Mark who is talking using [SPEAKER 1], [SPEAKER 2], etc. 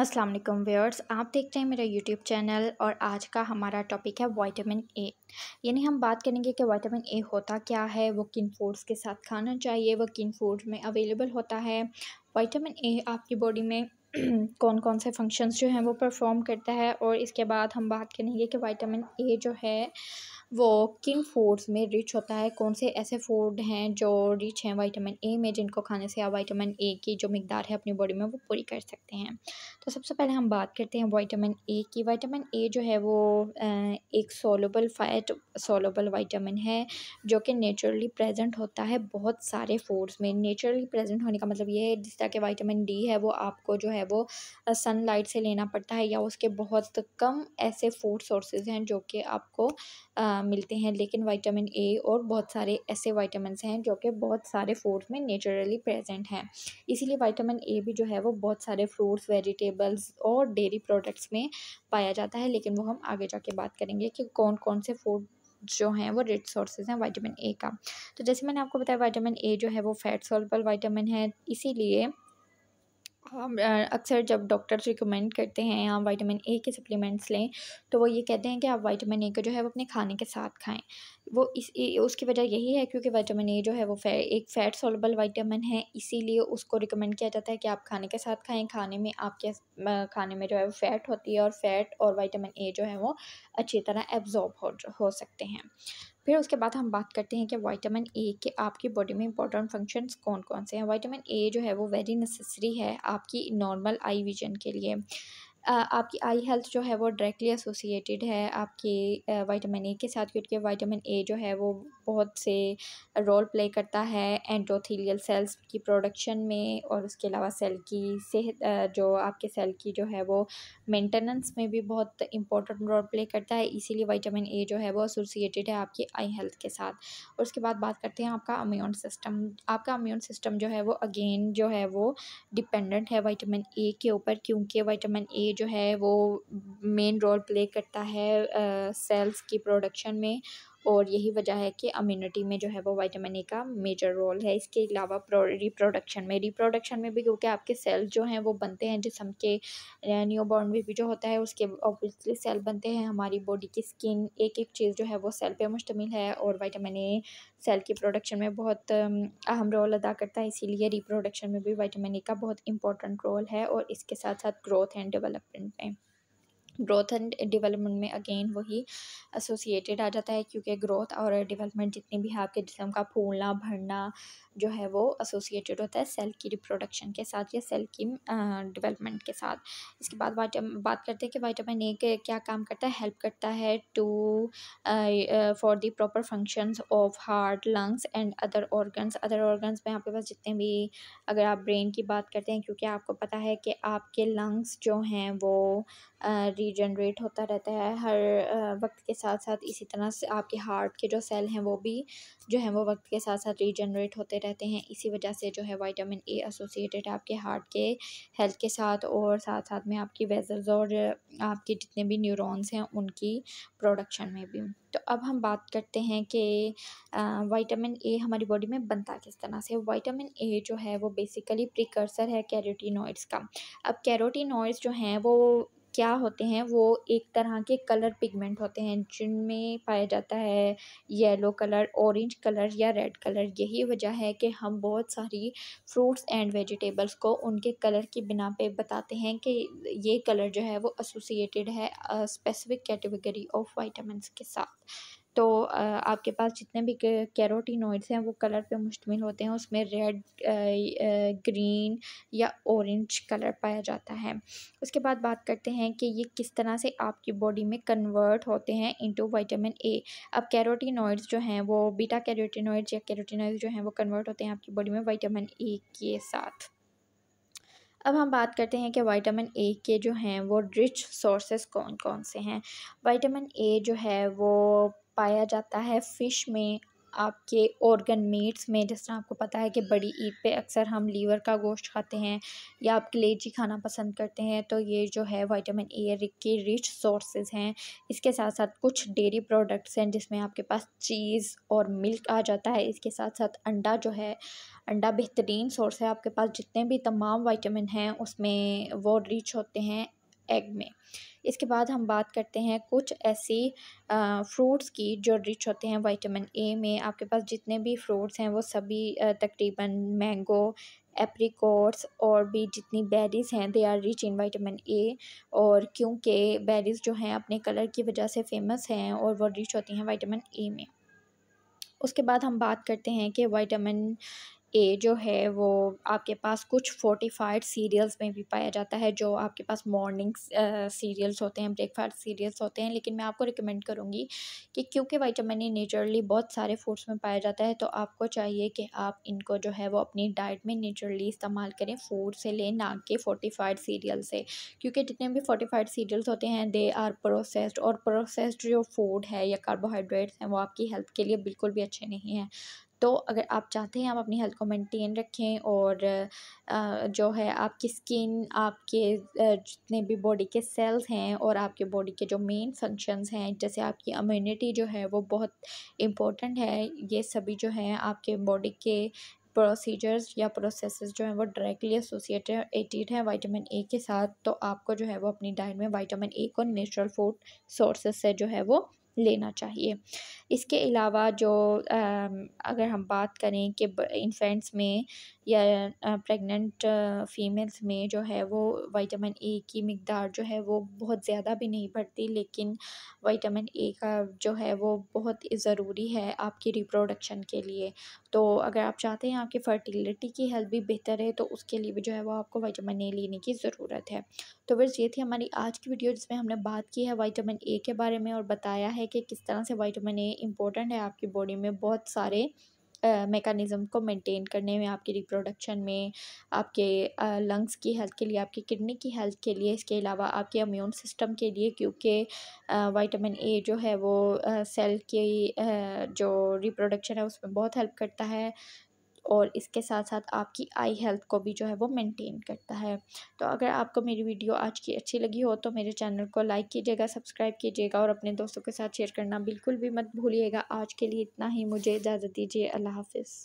[SPEAKER 1] अस्सलाम वालेकुम व्यूअर्स आप देख रहे हैं मेरा यूट्यूब चैनल और आज का हमारा टॉपिक है विटामिन ए यानी हम बात करेंगे कि विटामिन ए होता क्या है वो किन फूड्स के साथ खाना चाहिए वो किन फूड में अवेलेबल होता है विटामिन ए आपकी बॉडी में कौन कौन से फंक्शंस जो हैं वो परफॉर्म करता है और इसके बाद हम बात करेंगे कि विटामिन ए जो है वो किन फूड्स में रिच होता है कौन से ऐसे फूड हैं जो रिच हैं विटामिन ए में जिनको खाने से आप विटामिन ए की जो मकदार है अपनी बॉडी में वो पूरी कर सकते हैं तो सबसे पहले हम बात करते हैं विटामिन ए की विटामिन ए जो है वो एक सोलोबल फैट सोलोबल विटामिन है जो कि नेचुरली प्रेजेंट होता है बहुत सारे फूड्स में नेचुरली प्रेजेंट होने का मतलब ये है जिस तरह के वाइटामिन डी है वो आपको जो है वो सन से लेना पड़ता है या उसके बहुत कम ऐसे फूड सोर्सेज हैं जो कि आपको आ, मिलते हैं लेकिन विटामिन ए और बहुत सारे ऐसे विटामिन हैं जो कि बहुत सारे फूड्स में नेचुरली प्रेजेंट हैं इसीलिए विटामिन ए भी जो है वो बहुत सारे फ्रूट्स वेजिटेबल्स और डेयरी प्रोडक्ट्स में पाया जाता है लेकिन वो हम आगे जाके बात करेंगे कि कौन कौन से फूड जो हैं वो रिच सोर्सेज हैं वाइटामिन ए का तो जैसे मैंने आपको बताया वाइटामिन ए जो है वो फैट सोलबल वाइटामिन है इसीलिए हम हाँ, अक्सर जब डॉक्टर्स रिकमेंड करते हैं आप विटामिन ए के सप्लीमेंट्स लें तो वो ये कहते हैं कि आप विटामिन ए को जो है वो अपने खाने के साथ खाएं वो इस उसकी वजह यही है क्योंकि विटामिन ए जो है वो फै, एक फैट सोलबल विटामिन है इसीलिए उसको रिकमेंड किया जाता है कि आप खाने के साथ खाएं खाने में आपके खाने में जो है वो फैट होती है और फैट और विटामिन ए जो है वो अच्छी तरह एब्जॉर्ब हो हो सकते हैं फिर उसके बाद हम बात करते हैं कि वाइटामिन ए के आपकी बॉडी में इंपॉर्टेंट फंक्शंस कौन कौन से हैं वाइटामिन ए जो है वो वेरी नेसेसरी है आपकी नॉर्मल आई विजन के लिए आपकी आई हेल्थ जो है वो डायरेक्टली एसोसिएटेड है आपकी वाइटामिन ए के साथ क्योंकि वाइटामिन ए जो है वो बहुत से रोल प्ले करता है एंडोथीलियल सेल्स की प्रोडक्शन में और उसके अलावा सेल की सेहत जो आपके सेल की जो है वो मेंटेनेंस में भी बहुत इंपॉर्टेंट रोल प्ले करता है इसीलिए वाइटामिन ए जो है वो एसोसिएटेड है आपकी आई हेल्थ के साथ और उसके बाद बात करते हैं आपका अम्यून सिस्टम आपका अम्यून सिस्टम जो है वो अगेन जो है वो डिपेंडेंट है वाइटामिन ए के ऊपर क्योंकि वाइटामिन ए जो है वो मेन रोल प्ले करता है सेल्स की प्रोडक्शन में और यही वजह है कि अम्यूनिटी में जो है वो वाइटामिन ए का मेजर रोल है इसके अलावा रिप्रोडक्शन में रिप्रोडक्शन में भी क्योंकि आपके सेल जो हैं वो बनते हैं जिसम के न्यू बॉर्न भी जो होता है उसके ऑब्वियसली सेल बनते हैं हमारी बॉडी की स्किन एक एक चीज़ जो है वो सेल पर मुश्तमिल है और वाइटामिन ए सेल की प्रोडक्शन में बहुत अहम रोल अदा करता है इसीलिए रिप्रोडक्शन में भी वाइटामिन ए का बहुत इंपॉर्टेंट रोल है और इसके साथ साथ ग्रोथ एंड डेवलपमेंट में ग्रोथ एंड डेवलपमेंट में अगेन वही एसोसिएटेड आ जाता है क्योंकि ग्रोथ और डेवलपमेंट जितनी भी आपके जिसम का फूलना भरना जो है वो एसोसिएटेड होता है सेल की रिप्रोडक्शन के साथ या सेल की डेवलपमेंट के साथ इसके बाद वाइटम बात करते हैं कि वाइटामिन ए क्या काम करता है हेल्प करता है to for the proper function of heart lungs and other organs other organs में आपके पास जितने भी अगर आप ब्रेन की बात करते हैं क्योंकि आपको पता है कि आपके लंग्स जो हैं वो uh, रीजनरेट होता रहता है हर वक्त के साथ साथ इसी तरह से आपके हार्ट के जो सेल हैं वो भी जो है वो वक्त के साथ साथ रीजनरेट होते रहते हैं इसी वजह से जो है वाइटामिन ए एसोसिएटेड आपके हार्ट के हेल्थ के साथ और साथ साथ में आपकी वेजल्स और आपके जितने भी न्यूरोन्स हैं उनकी प्रोडक्शन में भी तो अब हम बात करते हैं कि वाइटामिन ए हमारी बॉडी में बनता किस तरह से वाइटामिन ए जो है वो बेसिकली प्रिकर्सर है कैरोटीनॉइड्स का अब कैरोटीनॉइड्स जो हैं वो क्या होते हैं वो एक तरह के कलर पिगमेंट होते हैं जिनमें पाया जाता है येलो कलर ऑरेंज कलर या रेड कलर यही वजह है कि हम बहुत सारी फ्रूट्स एंड वेजिटेबल्स को उनके कलर की बिना पे बताते हैं कि ये कलर जो है वो एसोसिएटेड है स्पेसिफिक कैटेगरी ऑफ वाइटामस के साथ तो आपके पास जितने भी कैरोटीनॉइड्स हैं वो कलर पे मुश्तमिल होते हैं उसमें रेड ग्रीन या ऑरेंज कलर पाया जाता है उसके बाद बात करते हैं कि ये किस तरह से आपकी बॉडी में कन्वर्ट होते हैं इनटू विटामिन ए अब कैरोटीनॉइड्स जो हैं वो बीटा कैरोटीनॉइड्स या कैरोटीनॉइड्स जो हैं वो कन्वर्ट होते हैं आपकी बॉडी में वाइटामिन ए के साथ अब हम बात करते हैं कि विटामिन ए के जो हैं वो रिच सोर्सेस कौन कौन से हैं विटामिन ए जो है वो पाया जाता है फ़िश में आपके ऑर्गन मीट्स में जिस तरह आपको पता है कि बड़ी ईद पे अक्सर हम लीवर का गोश्त खाते हैं या आप कलेजी खाना पसंद करते हैं तो ये जो है विटामिन ए के रिच सोर्सेज हैं इसके साथ साथ कुछ डेयरी प्रोडक्ट्स हैं जिसमें आपके पास चीज़ और मिल्क आ जाता है इसके साथ साथ अंडा जो है अंडा बेहतरीन सोर्स है आपके पास जितने भी तमाम वाइटामिन हैं उसमें वो रिच होते हैं एग में इसके बाद हम बात करते हैं कुछ ऐसी फ्रूट्स की जो रिच होते हैं विटामिन ए में आपके पास जितने भी फ्रूट्स हैं वो सभी तकरीबन मैंगो एप्रिकॉट्स और भी जितनी बेरीज़ हैं they are rich in vitamin A और क्योंकि बेरीज़ जो हैं अपने कलर की वजह से फेमस हैं और वो रिच होती हैं विटामिन ए में उसके बाद हम बात करते हैं कि वाइटामिन ए जो है वो आपके पास कुछ फोर्टिफाइड सीरियल्स में भी पाया जाता है जो आपके पास मॉर्निंग सीरियल्स होते हैं ब्रेकफास्ट सीरियल्स होते हैं लेकिन मैं आपको रिकमेंड करूँगी कि क्योंकि वाइटामिन ए नेचुरली बहुत सारे फूड्स में पाया जाता है तो आपको चाहिए कि आप इनको जो है वो अपनी डाइट में नेचुरली इस्तेमाल करें फूड से लें ना कि फोर्टिफाइड सीरियल से क्योंकि जितने भी फोर्टिफाइड सीरियल्स होते हैं दे आर प्रोसेस्ड और प्रोसेस्ड जो फूड है या कार्बोहाइड्रेट्स हैं वो आपकी हेल्थ के लिए बिल्कुल भी अच्छे नहीं हैं तो अगर आप चाहते हैं आप अपनी हेल्थ को मेंटेन रखें और जो है आपकी स्किन आपके जितने भी बॉडी के सेल्स हैं और आपके बॉडी के जो मेन फंक्शंस हैं जैसे आपकी इम्यूनिटी जो है वो बहुत इम्पोर्टेंट है ये सभी जो हैं आपके बॉडी के प्रोसीजर्स या प्रोसेस जो हैं वो डायरेक्टली एसोसिएटेड हैं वाइटामिन ए के साथ तो आपको जो है वो अपनी डाइट में वाइटामिन ए को नेचुरल फूड सोर्सेज से जो है वो लेना चाहिए इसके अलावा जो अगर हम बात करें कि इन्फेंट्स में या प्रेग्नेंट फ़ीमेल्स में जो है वो विटामिन ए की मकदार जो है वो बहुत ज़्यादा भी नहीं बढ़ती लेकिन विटामिन ए का जो है वो बहुत ज़रूरी है आपकी रिप्रोडक्शन के लिए तो अगर आप चाहते हैं आपकी फ़र्टिलिटी की हेल्थ भी बेहतर है तो उसके लिए भी जो है वो आपको विटामिन ए लेने की ज़रूरत है तो बस ये थी हमारी आज की वीडियो जिसमें हमने बात की है विटामिन ए के बारे में और बताया है कि किस तरह से विटामिन ए इम्पोर्टेंट है आपकी बॉडी में बहुत सारे मेकानिज़म को मेंटेन करने में आपकी रिप्रोडक्शन में आपके लंग्स की हेल्थ के लिए आपकी किडनी की हेल्थ के लिए इसके अलावा आपके इम्यून सिस्टम के लिए क्योंकि वाइटामिन ए जो है वो सेल की जो रिप्रोडक्शन है उसमें बहुत हेल्प करता है और इसके साथ साथ आपकी आई हेल्थ को भी जो है वो मेंटेन करता है तो अगर आपको मेरी वीडियो आज की अच्छी लगी हो तो मेरे चैनल को लाइक कीजिएगा सब्सक्राइब कीजिएगा और अपने दोस्तों के साथ शेयर करना बिल्कुल भी मत भूलिएगा आज के लिए इतना ही मुझे इजाज़त दीजिए अल्लाह हाफिज़